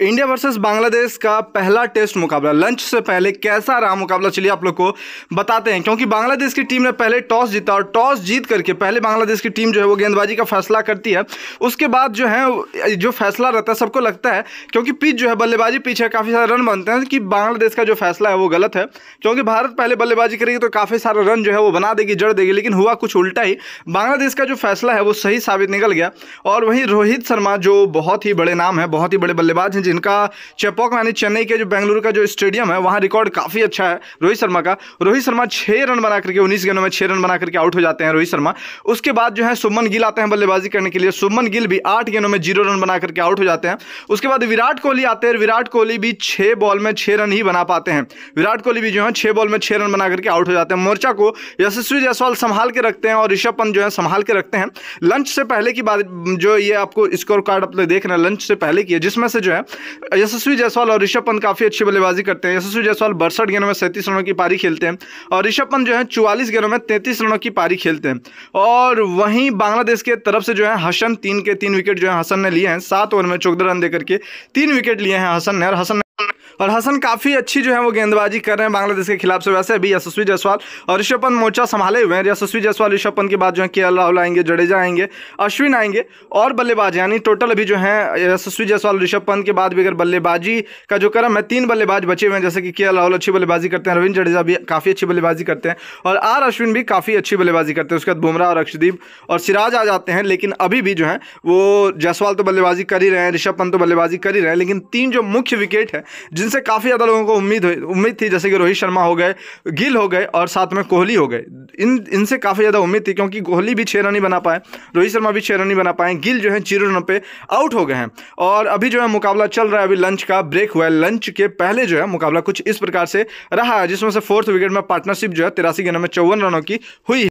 India versus Bangladesh का पहला test मुकाबला लंच से पहले कैसा रहा मुकाबला चलिए आप लोग को बताते हैं क्योंकि बांग्लादेश की टीम ने पहले टॉस जीता और टॉस जीत करके पहले बांग्लादेश की टीम जो है वो गेंदबाजी का फैसला करती है उसके बाद जो है जो फैसला रहता है सबको लगता है क्योंकि पिच जो है बल्लेबाजी पीछे है काफ़ी सारे रन बनते हैं कि बांग्लादेश का जो फैसला है वो गलत है क्योंकि भारत पहले बल्लेबाजी करेगी तो काफ़ी सारा रन जो है वो बना देगी जड़ देगी लेकिन हुआ कुछ उल्टा ही बांग्लादेश का जो फैसला है वो सही साबित निकल गया और वहीं रोहित शर्मा जो बहुत ही बड़े नाम है बहुत ही बड़े बल्लेबाज हैं जिनका चेपॉक यानी चेन्नई के जो बेंगलुरु का जो स्टेडियम है वहाँ रिकॉर्ड काफ़ी अच्छा है रोहित शर्मा का रोहित शर्मा छः रन बना करके उन्नीस गेंदों में छः रन बना करके आउट हो जाते हैं रोहित शर्मा उसके बाद जो है सुमन गिल आते हैं बल्लेबाजी करने के लिए सुमन गिल भी आठ गेंदों में जीरो रन बना करके आउट हो जाते हैं उसके बाद विराट कोहली आते हैं विराट कोहली भी छः बॉल में छः रन ही बना पाते हैं विराट कोहली भी जो है छः बॉल में छः रन बना करके आउट हो जाते हैं मोर्चा को यशस्वी जायसवाल संभाल के रखते हैं और ऋषभ पंत जो है संभाल के रखते हैं लंच से पहले की बात जो ये आपको स्कोर कार्ड अपने देख रहे हैं लंच से पहले की है जिसमें से जो है यशस्वी जायसवाल और ऋषभ पंत काफ़ी अच्छी बल्लेबाजी करते हैं यशस्वी जायसवाल बड़सठ गेंदों में सैंतीस रनों की पारी खेलते हैं और ऋषभ पंत जो है चौवालीस गेंदों में तैंतीस रनों की पारी खेलते हैं और वहीं बांग्लादेश के तरफ से जो है हसन तीन के तीन विकेट जो है हसन ने लिए हैं सात ओवर में चौदह रन देकर के तीन विकेट लिए हैं हसन ने और हसन और हसन काफ़ी अच्छी जो है वो गेंदबाजी कर रहे हैं बांग्लादेश के खिलाफ से वैसे अभी यशस्वी जायसवाल और ऋषभ पंत मोर्चा संभाले हुए हैं यशस्वी जायसवाल ऋषभ पंत के बाद जो है के राहुल आएंगे जडेजा आएंगे अश्विन आएंगे और बल्लेबाज यानी टोटल अभी जो है यशस्वी जायसवाल ऋषभ पंत के बाद भी अगर बल्लेबाजी का जो क्रम है तीन बल्लेबाज बचे हुए हैं जैसे कि के राहुल अच्छी बल्लेबाजी करते हैं रविंद्र जडेजा भी काफ़ी अच्छी बल्लेबाजी करते हैं और आर अश्विन भी काफ़ी अच्छी बल्लेबाजी करते हैं उसके बाद बुमराह और अक्षदीप और सिराज आ जाते हैं लेकिन अभी भी जो है वो जायसवाल तो बल्लेबाजी कर ही रहे हैं ऋषभ पंत तो बल्लेबाजी कर ही रहे हैं लेकिन तीन जो मुख्य विकेट है जिन जिनसे काफ़ी ज़्यादा लोगों को उम्मीद उम्मीद थी जैसे कि रोहित शर्मा हो गए गिल हो गए और साथ में कोहली हो गए इन इनसे काफ़ी ज़्यादा उम्मीद थी क्योंकि कोहली भी छः रन ही बना पाए रोहित शर्मा भी छः रन ही बना पाए गिल जो है जीरो रनों पर आउट हो गए हैं और अभी जो है मुकाबला चल रहा है अभी लंच का ब्रेक हुआ है लंच के पहले जो है मुकाबला कुछ इस प्रकार से रहा है जिसमें से फोर्थ विकेट में पार्टनरशिप जो है तिरासी गेंदों में चौवन रनों की हुई